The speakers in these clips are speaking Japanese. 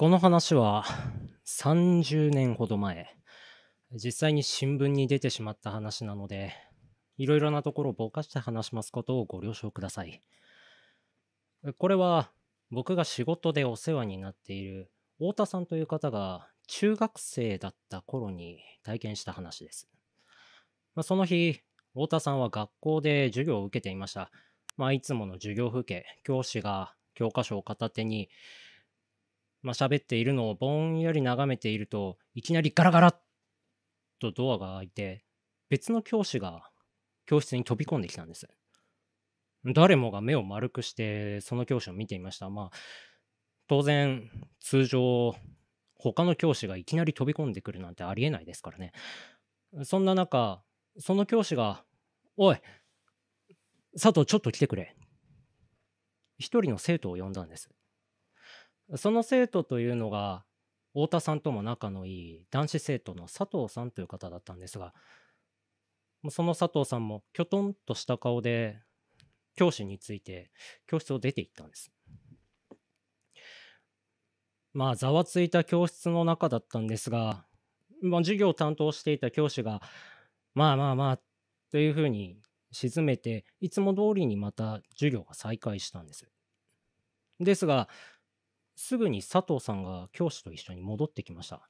この話は30年ほど前、実際に新聞に出てしまった話なので、いろいろなところをぼかして話しますことをご了承ください。これは僕が仕事でお世話になっている太田さんという方が中学生だった頃に体験した話です。まあ、その日、太田さんは学校で授業を受けていました。まあ、いつもの授業風景、教師が教科書を片手にまあ、喋っているのをぼんやり眺めていると、いきなりガラガラッとドアが開いて、別の教師が教室に飛び込んできたんです。誰もが目を丸くして、その教師を見ていました。まあ、当然、通常、他の教師がいきなり飛び込んでくるなんてありえないですからね。そんな中、その教師が、おい、佐藤ちょっと来てくれ。一人の生徒を呼んだんです。その生徒というのが、太田さんとも仲のいい男子生徒の佐藤さんという方だったんですが、その佐藤さんもきょとんとした顔で、教師について教室を出て行ったんです。まあ、ざわついた教室の中だったんですが、まあ、授業を担当していた教師が、まあまあまあ、というふうに沈めて、いつも通りにまた授業が再開したんです。ですが、すぐに佐藤さんが教師と一緒に戻ってきました。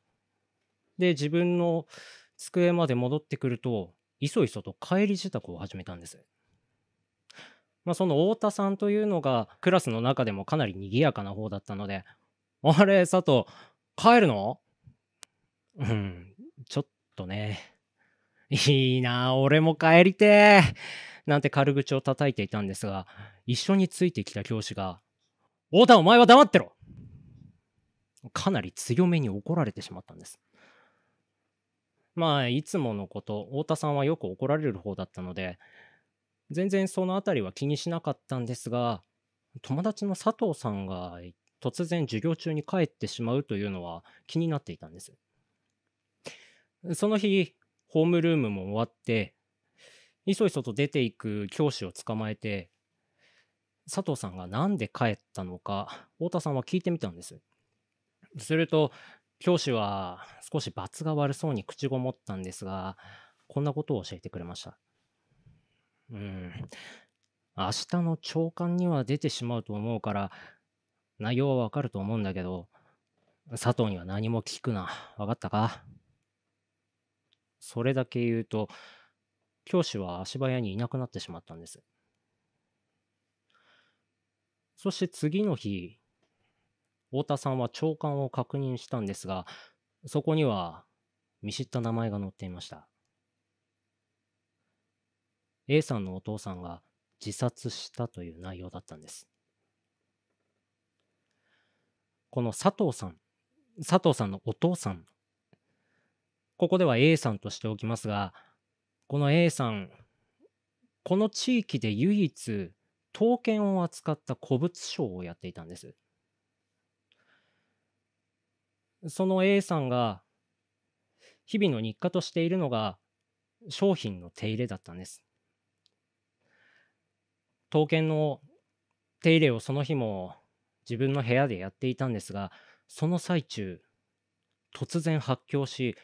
で、自分の机まで戻ってくると、いそいそと帰り支度を始めたんです。まあ、その太田さんというのが、クラスの中でもかなり賑やかな方だったので、あれ、佐藤、帰るのうん、ちょっとね。いいな、俺も帰りてーなんて軽口を叩いていたんですが、一緒についてきた教師が、太田お前は黙ってろかなり強めに怒られてしまったんです。まあ、いつものこと、太田さんはよく怒られる方だったので、全然その辺りは気にしなかったんですが、友達の佐藤さんが突然授業中に帰ってしまうというのは気になっていたんです。その日、ホームルームも終わって、いそいそと出ていく教師を捕まえて、佐藤さんが何で帰ったのか、太田さんは聞いてみたんです。すると、教師は少し罰が悪そうに口ごもったんですが、こんなことを教えてくれました。うん。明日の朝刊には出てしまうと思うから、内容はわかると思うんだけど、佐藤には何も聞くな。わかったかそれだけ言うと、教師は足早にいなくなってしまったんです。そして次の日、太田さんは長官を確認したんですが、そこには見知った名前が載っていました。A さんのお父さんが自殺したという内容だったんです。この佐藤さん、佐藤さんのお父さん、ここでは A さんとしておきますが、この A さん、この地域で唯一、刀剣を扱った古物商をやっていたんです。その A さんが日々の日課としているのが商品の手入れだったんです。刀剣の手入れをその日も自分の部屋でやっていたんですがその最中突然発狂し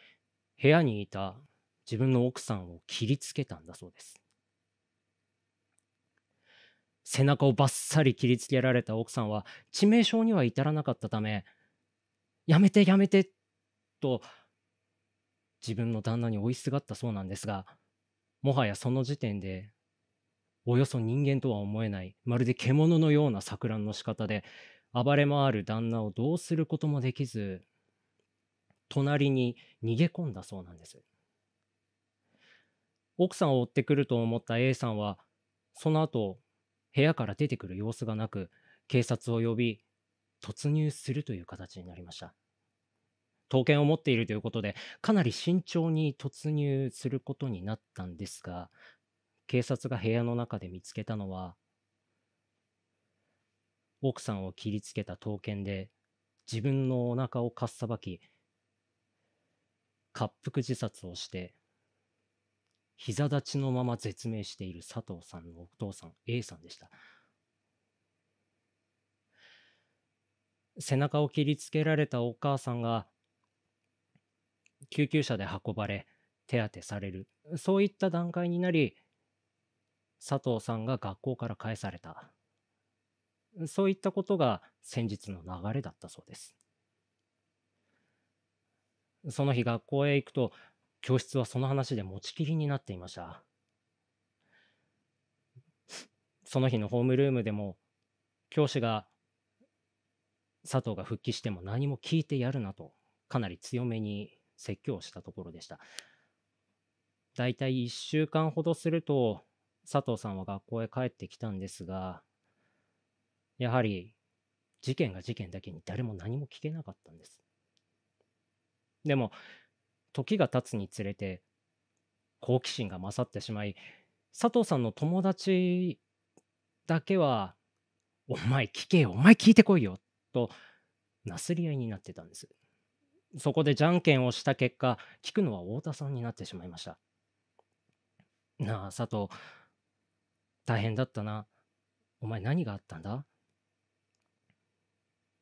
部屋にいた自分の奥さんを切りつけたんだそうです背中をばっさり切りつけられた奥さんは致命傷には至らなかったためやめてやめてと自分の旦那に追いすがったそうなんですがもはやその時点でおよそ人間とは思えないまるで獣のような錯乱の仕方で暴れ回る旦那をどうすることもできず隣に逃げ込んだそうなんです奥さんを追ってくると思った A さんはその後部屋から出てくる様子がなく警察を呼び突入するという形になりました。刀剣を持っているということで、かなり慎重に突入することになったんですが、警察が部屋の中で見つけたのは、奥さんを切りつけた刀剣で自分のお腹をかっさばき、滑腹自殺をして、膝立ちのまま絶命している佐藤さんのお父さん A さんでした。背中を切りつけられたお母さんが救急車で運ばれ手当てされるそういった段階になり佐藤さんが学校から帰されたそういったことが先日の流れだったそうですその日学校へ行くと教室はその話で持ちきりになっていましたその日のホームルームでも教師が佐藤が復帰しても何も聞いてやるなとかなり強めに説教したところでしただいたい1週間ほどすると佐藤さんは学校へ帰ってきたんですがやはり事件が事件だけに誰も何も聞けなかったんですでも時が経つにつれて好奇心が勝ってしまい佐藤さんの友達だけは「お前聞けよお前聞いてこいよ」となすり合いになってたんです。そこでじゃんけんをした結果、聞くのは太田さんになってしまいました。なあ、佐藤、大変だったな。お前何があったんだ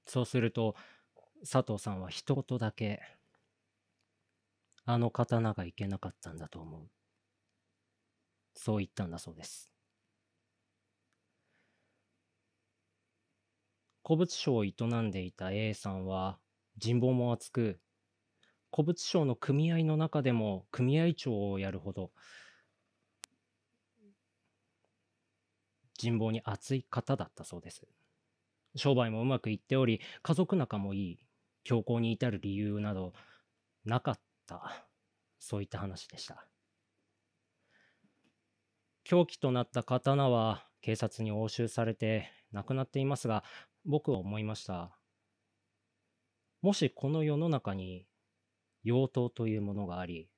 そうすると、佐藤さんは一言だけ、あの刀がいけなかったんだと思う。そう言ったんだそうです。古物商を営んでいた A さんは人望も厚く、古物商の組合の中でも組合長をやるほど、人望に厚い方だったそうです。商売もうまくいっており、家族仲もいい、強行に至る理由など、なかった、そういった話でした。凶器となった刀は警察に押収されて亡くなっていますが、僕は思いました。もしこの世の中に妖刀というものがあり、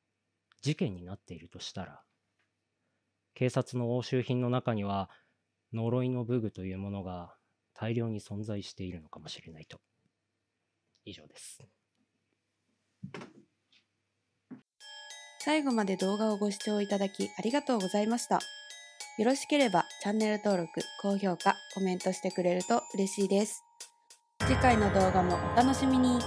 事件になっているとしたら、警察の押収品の中には呪いの武具というものが大量に存在しているのかもしれないと。以上です。最後まで動画をご視聴いただきありがとうございました。よろしければチャンネル登録、高評価、コメントしてくれると嬉しいです。次回の動画もお楽しみに。